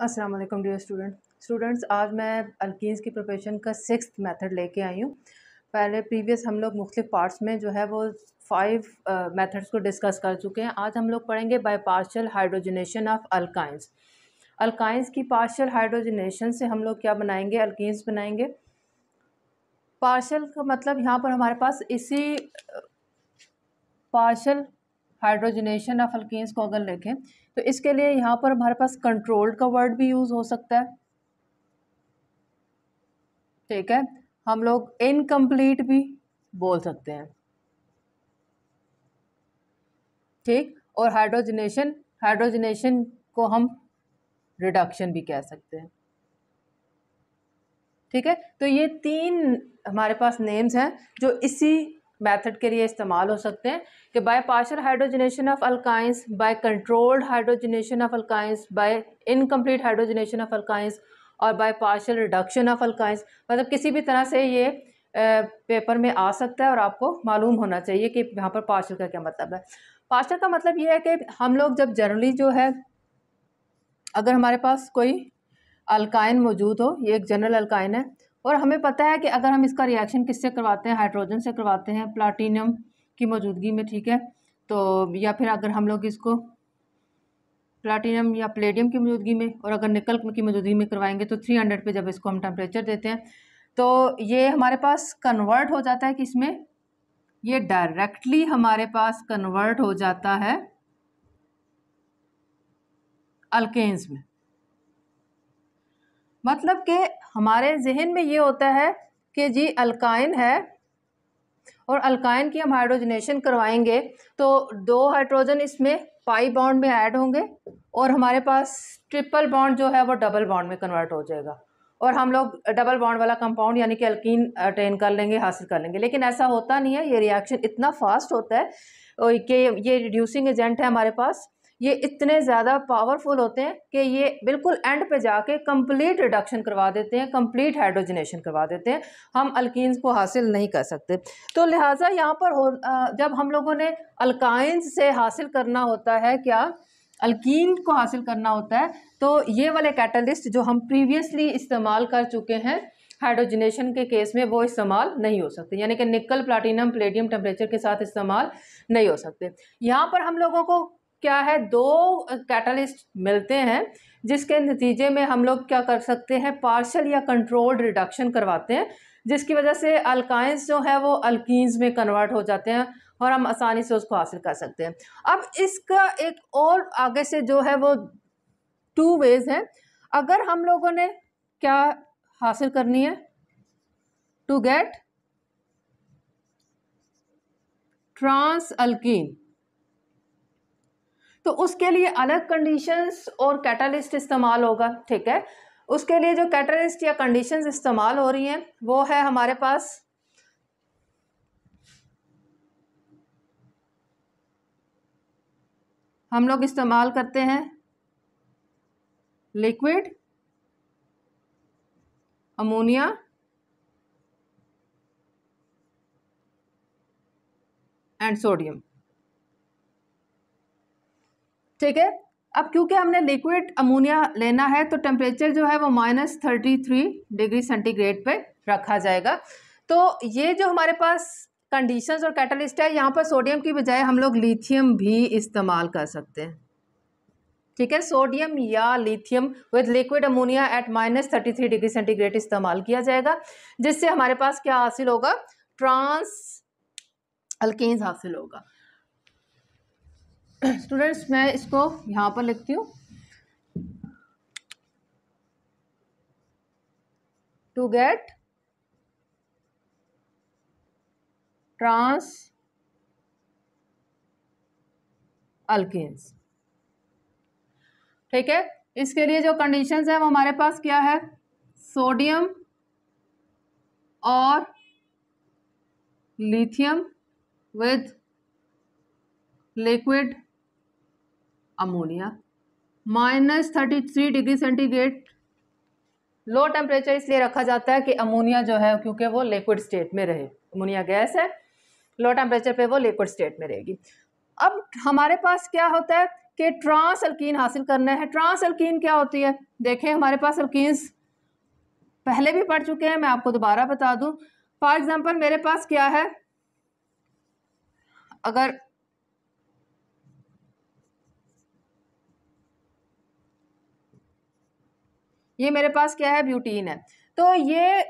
अस्सलाम वालेकुम dear student students आज मैं अल्किन्स की प्रिपरेशन का सिक्स मेथड लेके आई हूँ पहले प्रीवियस हम लोग मुख्तु पार्ट्स में जो है वो फाइव मेथड्स को डिस्कस कर चुके हैं आज हम लोग पढ़ेंगे by partial hydrogenation of alkynes alkynes की पार्शल हाइड्रोजनेशन से हम लोग क्या बनाएंगे अल्किन्स बनाएंगे पार्शल का मतलब यहाँ पर हमारे पास इसी पार्शल हाइड्रोजनेशन ऑफ अल्किन्स को अगर लिखें तो इसके लिए यहाँ पर हमारे पास कंट्रोल्ड का वर्ड भी यूज़ हो सकता है ठीक है हम लोग इनकम्प्लीट भी बोल सकते हैं ठीक और हाइड्रोजनेशन हाइड्रोजनेशन को हम रिडक्शन भी कह सकते हैं ठीक है तो ये तीन हमारे पास नेम्स हैं जो इसी मेथड के लिए इस्तेमाल हो सकते हैं कि by partial hydrogenation of alkynes by controlled hydrogenation of alkynes by incomplete hydrogenation of alkynes और by partial reduction of alkynes मतलब किसी भी तरह से ये पेपर में आ सकता है और आपको मालूम होना चाहिए कि यहाँ पर पार्शल का क्या मतलब है पार्शल का मतलब ये है कि हम लोग जब जनरली जो है अगर हमारे पास कोई अल्काइन मौजूद हो ये एक जनरल अल्काइन है और हमें पता है कि अगर हम इसका रिएक्शन किससे करवाते हैं हाइड्रोजन से करवाते हैं प्लाटीनियम की मौजूदगी में ठीक है तो या फिर अगर हम लोग इसको प्लाटीनियम या प्लेडियम की मौजूदगी में और अगर निकल की मौजूदगी में करवाएंगे तो थ्री हंड्रेड पर जब इसको हम टेम्परेचर देते हैं तो ये हमारे पास कन्वर्ट हो जाता है कि इसमें ये डायरेक्टली हमारे पास कन्वर्ट हो जाता है अल्केन्स में मतलब कि हमारे जहन में ये होता है कि जी अल्काइन है और अल्काइन की हम हाइड्रोजनेशन करवाएंगे तो दो हाइड्रोजन इसमें पाई बाउंड में ऐड होंगे और हमारे पास ट्रिपल बाउंड जो है वो डबल बाउंड में कन्वर्ट हो जाएगा और हम लोग डबल बॉन्ड वाला कंपाउंड यानी कि अल्किन अटेन कर लेंगे हासिल कर लेंगे लेकिन ऐसा होता नहीं है ये रिएक्शन इतना फास्ट होता है कि ये रिड्यूसिंग एजेंट है हमारे पास ये इतने ज़्यादा पावरफुल होते हैं कि ये बिल्कुल एंड पे जाके कंप्लीट रिडक्शन करवा देते हैं कंप्लीट हाइड्रोजनेशन करवा देते हैं हम अल्किन्स को हासिल नहीं कर सकते तो लिहाजा यहाँ पर हो जब हम लोगों ने अल्काइंस से हासिल करना होता है क्या अल्किन को हासिल करना होता है तो ये वाले कैटलिस्ट जो हम प्रीवियसली इस्तेमाल कर चुके हैं हाइड्रोजनेशन के केस में वो इस्तेमाल नहीं हो सकते यानी कि निकल प्लाटिनम प्लेडियम टेम्परेचर के साथ इस्तेमाल नहीं हो सकते यहाँ पर हम लोगों को क्या है दो कैटलिस्ट मिलते हैं जिसके नतीजे में हम लोग क्या कर सकते हैं पार्शल या कंट्रोल्ड रिडक्शन करवाते हैं जिसकी वजह से अल्काइंस जो है वो अल्कीन्स में कन्वर्ट हो जाते हैं और हम आसानी से उसको हासिल कर सकते हैं अब इसका एक और आगे से जो है वो टू वेज हैं अगर हम लोगों ने क्या हासिल करनी है टू गेट ट्रांस अल्कीन तो उसके लिए अलग कंडीशंस और कैटलिस्ट इस्तेमाल होगा ठीक है उसके लिए जो कैटलिस्ट या कंडीशंस इस्तेमाल हो रही हैं वो है हमारे पास हम लोग इस्तेमाल करते हैं लिक्विड अमोनिया एंड सोडियम ठीक है अब क्योंकि हमने लिक्विड अमोनिया लेना है तो टेम्परेचर जो है वो minus thirty three degree centigrade पे रखा जाएगा तो ये जो हमारे पास कंडीशंस और कैटलिस्ट है यहाँ पर सोडियम की बजाय हम लोग लिथियम भी इस्तेमाल कर सकते हैं ठीक है सोडियम या lithium with liquid ammonia at minus thirty three degree centigrade इस्तेमाल किया जाएगा जिससे हमारे पास क्या हासिल होगा ट्रांस अल्केन्स हासिल होगा स्टूडेंट्स मैं इसको यहाँ पर लिखती हूँ टू गेट ट्रांस अल्किन्स ठीक है इसके लिए जो कंडीशंस है वो हमारे पास क्या है सोडियम और lithium with liquid ammonia minus thirty three degree centigrade low temperature इसलिए रखा जाता है कि अमोनिया जो है क्योंकि वो लिक्विड स्टेट में रहे अमोनिया गैस है लो टेम्परेचर पे वो लिक्विड स्टेट में रहेगी अब हमारे पास क्या होता है कि ट्रांस अल्कीन हासिल करना है ट्रांस अल्कीन क्या होती है देखें हमारे पास अल्कीन्स पहले भी पढ़ चुके हैं मैं आपको दोबारा बता दूं फॉर एग्जांपल मेरे पास क्या है अगर ये मेरे पास क्या है ब्यूटीन है तो ये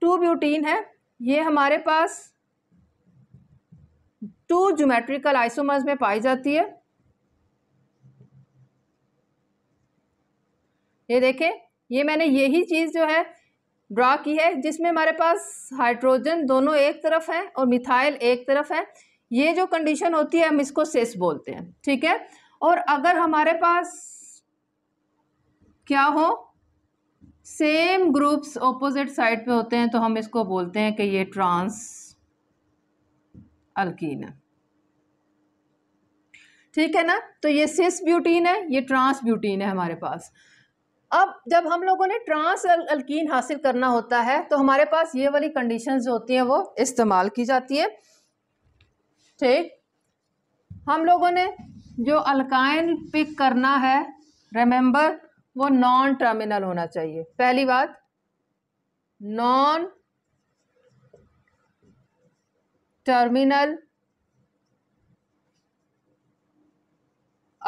टू ब्यूटीन है ये हमारे पास टू ज्योमेट्रिकल आइसोमर्स में पाई जाती है ये देखें ये मैंने यही चीज़ जो है ड्रा की है जिसमें हमारे पास हाइड्रोजन दोनों एक तरफ है और मिथाइल एक तरफ है ये जो कंडीशन होती है हम इसको सेस बोलते हैं ठीक है और अगर हमारे पास क्या हो सेम ग्रुप्स ऑपोजिट साइड पे होते हैं तो हम इसको बोलते हैं कि ये ट्रांस अल्कीन है ठीक है ना तो ये सिस ब्यूटीन है ये ट्रांस ब्यूटीन है हमारे पास अब जब हम लोगों ने ट्रांस अल्कीन हासिल करना होता है तो हमारे पास ये वाली कंडीशन जो होती हैं वो इस्तेमाल की जाती है ठीक हम लोगों ने जो अल्काइन पिक करना है रिमेंबर वो नॉन टर्मिनल होना चाहिए पहली बात non terminal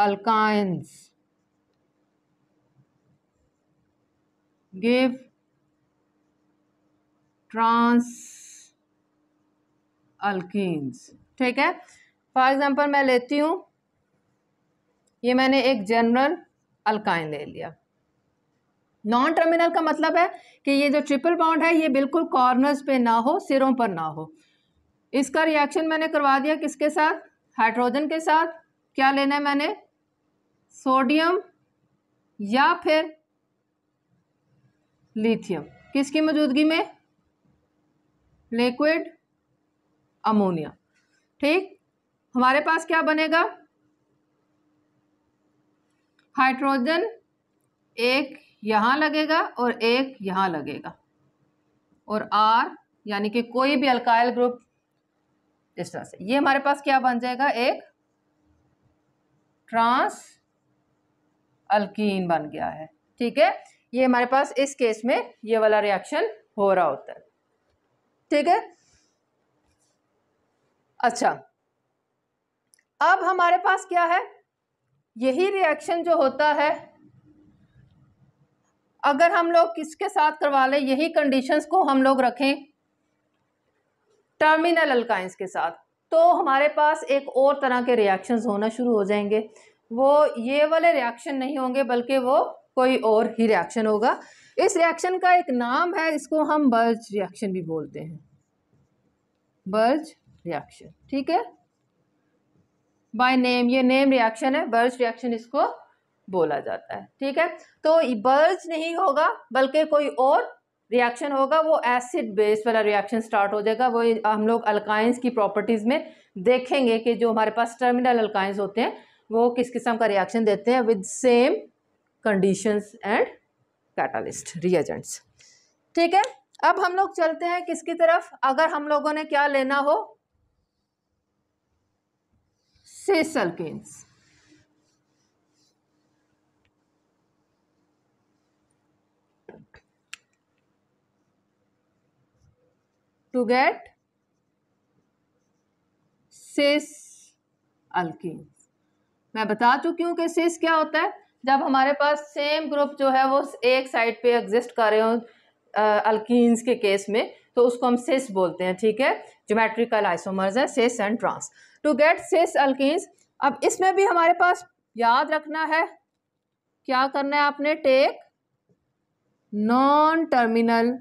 alkynes give trans अल्किस ठीक है फॉर एग्जांपल मैं लेती हूँ ये मैंने एक जनरल अल्काइन ले लिया नॉन टर्मिनल का मतलब है कि ये जो ट्रिपल बाउंड है ये बिल्कुल कॉर्नर्स पे ना हो सिरों पर ना हो इसका रिएक्शन मैंने करवा दिया किसके साथ हाइड्रोजन के साथ क्या लेना है मैंने सोडियम या फिर लिथियम किसकी मौजूदगी में लिक्विड अमोनिया ठीक हमारे पास क्या बनेगा हाइड्रोजन एक यहाँ लगेगा और एक यहाँ लगेगा और आर यानी कि कोई भी अल्काइल ग्रुप इस तरह से ये हमारे पास क्या बन जाएगा एक ट्रांस अल्कीन बन गया है ठीक है ये हमारे पास इस केस में ये वाला रिएक्शन हो रहा होता है ठीक है अच्छा अब हमारे पास क्या है यही रिएक्शन जो होता है अगर हम लोग किसके साथ करवा लें यही कंडीशंस को हम लोग रखें टर्मिनल अल्काइंस के साथ तो हमारे पास एक और तरह के रिएक्शंस होना शुरू हो जाएंगे वो ये वाले रिएक्शन नहीं होंगे बल्कि वो कोई और ही रिएक्शन होगा इस रिएक्शन का एक नाम है इसको हम बर्ज रिएक्शन भी बोलते हैं बर्ज रिएक्शन ठीक है बाय नेम ये नेम रिएक्शन है बर्ज रिएक्शन इसको बोला जाता है ठीक है तो बर्ज नहीं होगा बल्कि कोई और रिएक्शन होगा वो एसिड बेस वाला रिएक्शन स्टार्ट हो जाएगा वो हम लोग अल्काइंस की प्रॉपर्टीज़ में देखेंगे कि जो हमारे पास टर्मिनल अल्काइंस होते हैं वो किस किस्म का रिएक्शन देते हैं with same conditions and catalyst reagents ठीक है अब हम लोग चलते हैं किसकी तरफ अगर हम लोगों ने क्या लेना हो से सल्केन्स to सेस अल्किन्स मैं बता चुकी हूं कि सेस क्या होता है जब हमारे पास सेम ग्रुप जो है वो एक साइड पे एग्जिस्ट कर रहे हो अल्किन्स के केस में तो उसको हम सेस बोलते हैं ठीक है जोमेट्रिकल आइसोमर्स है cis and trans to get cis alkenes अब इसमें भी हमारे पास याद रखना है क्या करना है आपने टेक नॉन टर्मिनल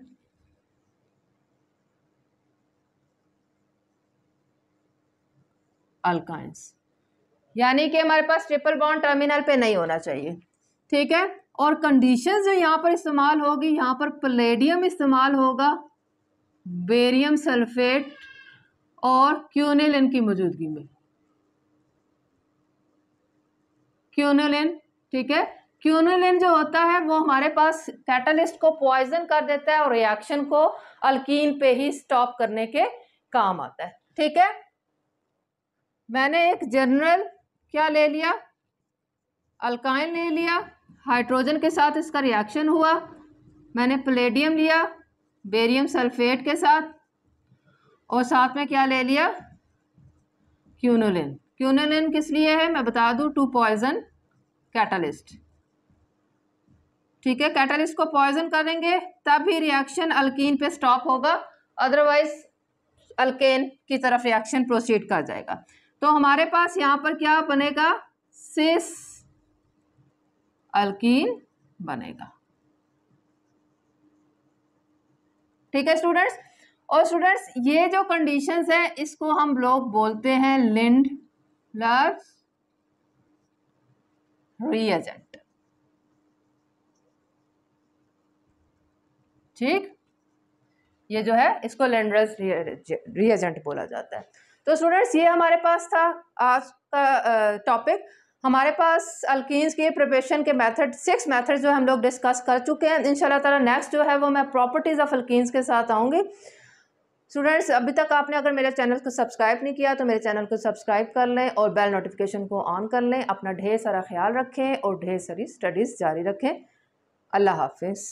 अल्काइंस यानी कि हमारे पास ट्रिपल बॉन्ड टर्मिनल पे नहीं होना चाहिए ठीक है और कंडीशन जो यहां पर इस्तेमाल होगी यहां पर प्लेडियम इस्तेमाल होगा बेरियम सल्फेट और क्यूनेलिन की मौजूदगी में क्यूनोलिन ठीक है क्यूनोलिन जो होता है वो हमारे पास कैटलिस्ट को पॉइजन कर देता है और रिएक्शन को अल्किन पे ही स्टॉप करने के काम आता है ठीक है मैंने एक जनरल क्या ले लिया अल्काइन ले लिया हाइड्रोजन के साथ इसका रिएक्शन हुआ मैंने प्लेडियम लिया बेरियम सल्फेट के साथ और साथ में क्या ले लिया क्यूनोलिन क्यूनोलिन किस लिए है मैं बता दूं टू पॉइजन कैटालिस्ट ठीक है कैटालिस्ट को पॉइजन करेंगे तब ही रिएक्शन अल्कीन पे स्टॉप होगा अदरवाइज अल्केन की तरफ रिएक्शन प्रोसीड कर जाएगा तो हमारे पास यहाँ पर क्या बनेगा सिस अल्कीन बनेगा ठीक है स्टूडेंट्स और स्टूडेंट्स ये जो कंडीशंस है इसको हम लोग बोलते हैं लिंड लर्स रिएजेंट ठीक ये जो है इसको लेंडरस रिएजेंट बोला जाता है तो स्टूडेंट्स ये हमारे पास था आज का टॉपिक हमारे पास अल्किन्स के प्रिपरेशन के मेथड सिक्स मेथड्स जो हम लोग डिस्कस कर चुके हैं इन ताला नेक्स्ट जो है वो मैं प्रॉपर्टीज़ ऑफ अल्किन्स के साथ आऊँगी स्टूडेंट्स अभी तक आपने अगर मेरे चैनल को सब्सक्राइब नहीं किया तो मेरे चैनल को सब्सक्राइब कर लें और बेल नोटिफिकेशन को ऑन कर लें अपना ढेर सारा ख्याल रखें और ढेर सारी स्टडीज़ जारी रखें अल्लाह हाफिज़